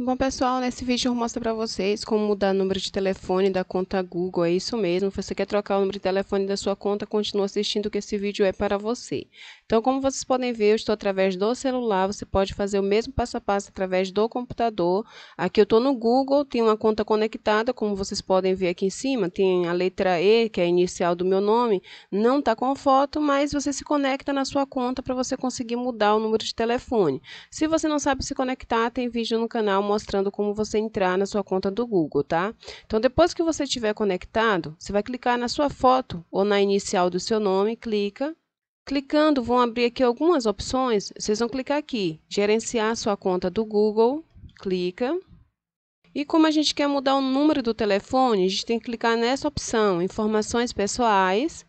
Bom, pessoal, nesse vídeo eu vou mostrar para vocês como mudar o número de telefone da conta Google, é isso mesmo. Se você quer trocar o número de telefone da sua conta, continua assistindo que esse vídeo é para você. Então, como vocês podem ver, eu estou através do celular, você pode fazer o mesmo passo a passo através do computador. Aqui eu estou no Google, tem uma conta conectada, como vocês podem ver aqui em cima, tem a letra E, que é a inicial do meu nome, não está com foto, mas você se conecta na sua conta para você conseguir mudar o número de telefone. Se você não sabe se conectar, tem vídeo no canal mostrando como você entrar na sua conta do Google, tá? Então, depois que você estiver conectado, você vai clicar na sua foto ou na inicial do seu nome, clica. Clicando, vão abrir aqui algumas opções. Vocês vão clicar aqui, gerenciar sua conta do Google, clica. E como a gente quer mudar o número do telefone, a gente tem que clicar nessa opção, informações pessoais,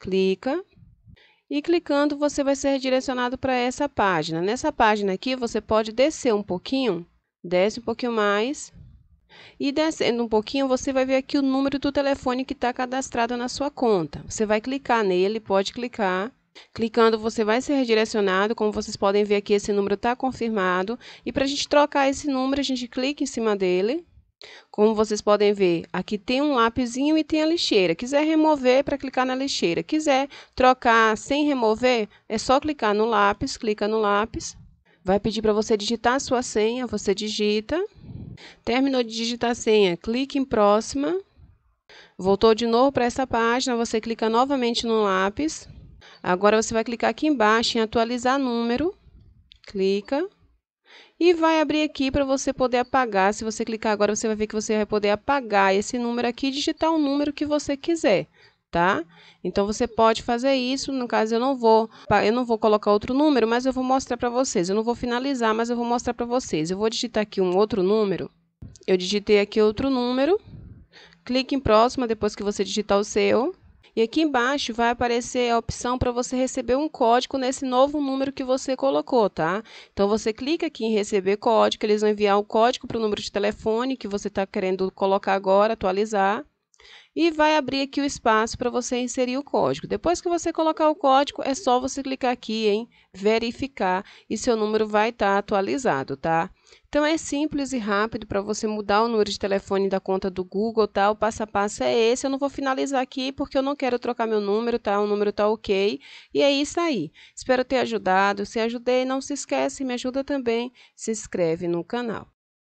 clica. E clicando, você vai ser direcionado para essa página. Nessa página aqui, você pode descer um pouquinho Desce um pouquinho mais. E descendo um pouquinho, você vai ver aqui o número do telefone que está cadastrado na sua conta. Você vai clicar nele, pode clicar. Clicando, você vai ser redirecionado. Como vocês podem ver aqui, esse número está confirmado. E para a gente trocar esse número, a gente clica em cima dele. Como vocês podem ver, aqui tem um lápisinho e tem a lixeira. Quiser remover, para clicar na lixeira. Quiser trocar sem remover, é só clicar no lápis, clica no lápis. Vai pedir para você digitar a sua senha, você digita. Terminou de digitar a senha, clique em próxima. Voltou de novo para essa página, você clica novamente no lápis. Agora você vai clicar aqui embaixo em atualizar número. Clica. E vai abrir aqui para você poder apagar. Se você clicar agora, você vai ver que você vai poder apagar esse número aqui e digitar o número que você quiser tá? Então você pode fazer isso, no caso eu não vou, eu não vou colocar outro número, mas eu vou mostrar para vocês. Eu não vou finalizar, mas eu vou mostrar para vocês. Eu vou digitar aqui um outro número. Eu digitei aqui outro número. Clique em próxima depois que você digitar o seu. E aqui embaixo vai aparecer a opção para você receber um código nesse novo número que você colocou, tá? Então você clica aqui em receber código, eles vão enviar o código para o número de telefone que você está querendo colocar agora, atualizar. E vai abrir aqui o espaço para você inserir o código. Depois que você colocar o código, é só você clicar aqui em verificar e seu número vai estar tá atualizado, tá? Então é simples e rápido para você mudar o número de telefone da conta do Google, tá? O passo a passo é esse. Eu não vou finalizar aqui porque eu não quero trocar meu número, tá? O número tá ok. E é isso aí. Espero ter ajudado. Se ajudei, não se esquece, me ajuda também. Se inscreve no canal.